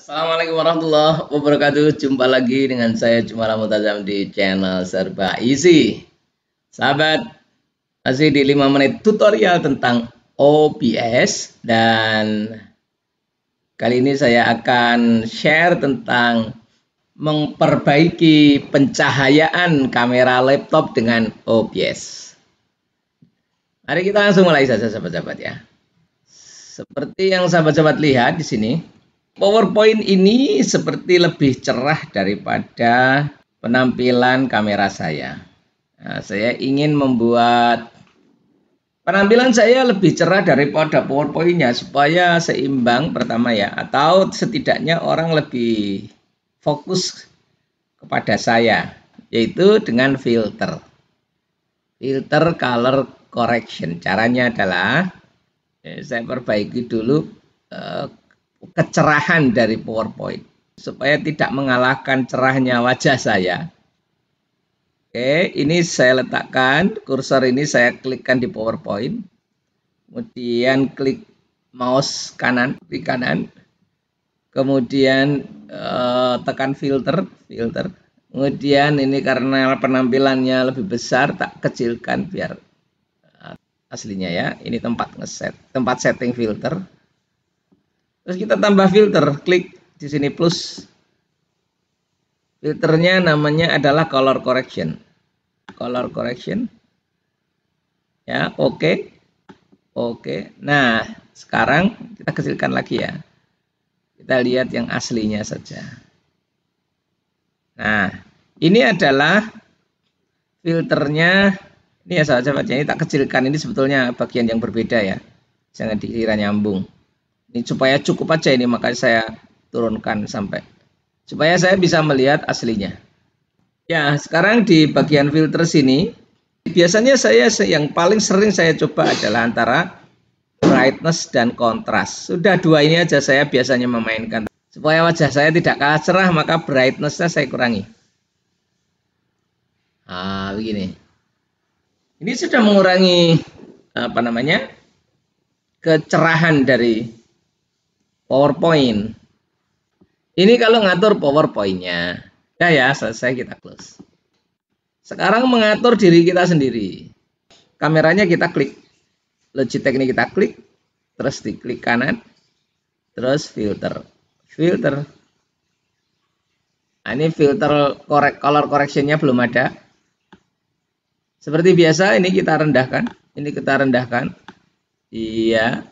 Assalamualaikum warahmatullahi wabarakatuh. Jumpa lagi dengan saya Jumala Mutazam di channel Serba Easy. Sahabat, masih di 5 menit tutorial tentang OBS dan kali ini saya akan share tentang memperbaiki pencahayaan kamera laptop dengan OBS. Mari kita langsung mulai saja sahabat-sahabat ya. Seperti yang sahabat-sahabat lihat di sini, PowerPoint ini seperti lebih cerah daripada penampilan kamera saya. Nah, saya ingin membuat penampilan saya lebih cerah daripada PowerPoint-nya supaya seimbang pertama ya atau setidaknya orang lebih fokus kepada saya yaitu dengan filter. Filter color correction. Caranya adalah eh, saya perbaiki dulu eh, kecerahan dari PowerPoint supaya tidak mengalahkan cerahnya wajah saya. Oke, ini saya letakkan kursor ini saya klikkan di PowerPoint. Kemudian klik mouse kanan di kanan. Kemudian eh, tekan filter, filter. Kemudian ini karena penampilannya lebih besar tak kecilkan biar eh, aslinya ya. Ini tempat ngeset, tempat setting filter. Terus kita tambah filter, klik di sini plus. Filternya namanya adalah color correction. Color correction. Ya, oke. Okay. Oke. Okay. Nah, sekarang kita kecilkan lagi ya. Kita lihat yang aslinya saja. Nah, ini adalah filternya ini ya sahabat-sahabat ini tak kecilkan ini sebetulnya bagian yang berbeda ya jangan dikira nyambung ini supaya cukup aja ini maka saya turunkan sampai supaya saya bisa melihat aslinya. Ya, sekarang di bagian filter sini biasanya saya yang paling sering saya coba adalah antara brightness dan kontras. Sudah dua ini aja saya biasanya memainkan. Supaya wajah saya tidak kalah cerah, maka brightnessnya saya kurangi. Ah, begini. Ini sudah mengurangi apa namanya? kecerahan dari PowerPoint. Ini kalau ngatur PowerPoint-nya. Ya ya, selesai kita close. Sekarang mengatur diri kita sendiri. Kameranya kita klik. Logitech ini kita klik, terus diklik kanan, terus filter. Filter. Nah, ini filter correct, color correction-nya belum ada. Seperti biasa ini kita rendahkan. Ini kita rendahkan. Iya,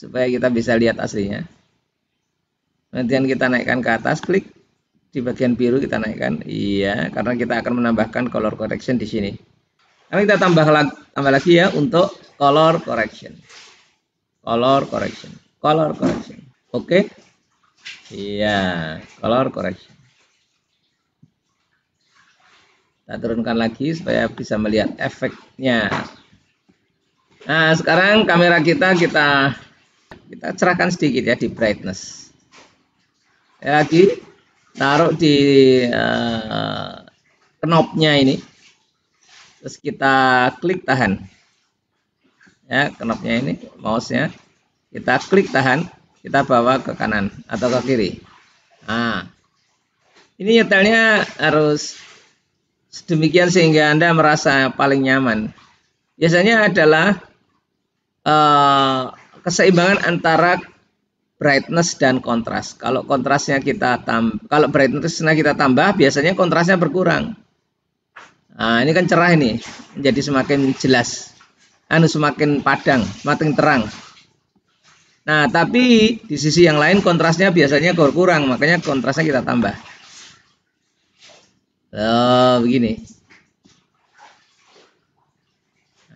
supaya kita bisa lihat aslinya. Kemudian kita naikkan ke atas, klik di bagian biru kita naikkan. Iya, karena kita akan menambahkan color correction di sini. Sekarang kita tambah lagi, tambah lagi ya untuk color correction. Color correction. Color correction. Oke. Okay? Iya, color correction. Kita turunkan lagi supaya bisa melihat efeknya. Nah, sekarang kamera kita kita kita cerahkan sedikit ya di brightness. Ya, lagi taruh di uh, eh, knobnya ini. Terus kita klik tahan. Ya, knobnya ini, mouse-nya. Kita klik tahan, kita bawa ke kanan atau ke kiri. Nah, ini nyetelnya harus sedemikian sehingga Anda merasa paling nyaman. Biasanya adalah uh, keseimbangan antara brightness dan kontras. Kalau kontrasnya kita tam kalau brightnessnya kita tambah, biasanya kontrasnya berkurang. Nah, ini kan cerah ini, jadi semakin jelas. Anu semakin padang, semakin terang. Nah, tapi di sisi yang lain kontrasnya biasanya berkurang, makanya kontrasnya kita tambah. Oh, begini.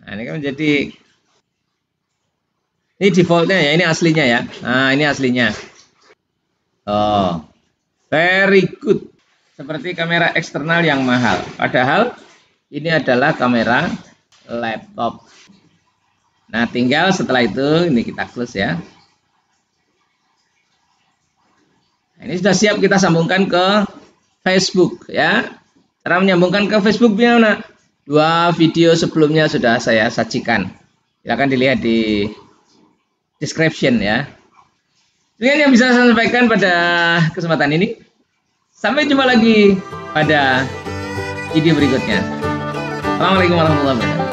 Nah, ini kan menjadi ini defaultnya ya, ini aslinya ya. Nah, ini aslinya. Oh, very good. Seperti kamera eksternal yang mahal. Padahal ini adalah kamera laptop. Nah, tinggal setelah itu ini kita close ya. Nah, ini sudah siap kita sambungkan ke Facebook ya. Cara menyambungkan ke Facebook gimana? Dua video sebelumnya sudah saya sajikan. Silakan dilihat di description ya. dengan yang bisa saya sampaikan pada kesempatan ini. Sampai jumpa lagi pada video berikutnya. Assalamualaikum warahmatullahi wabarakatuh.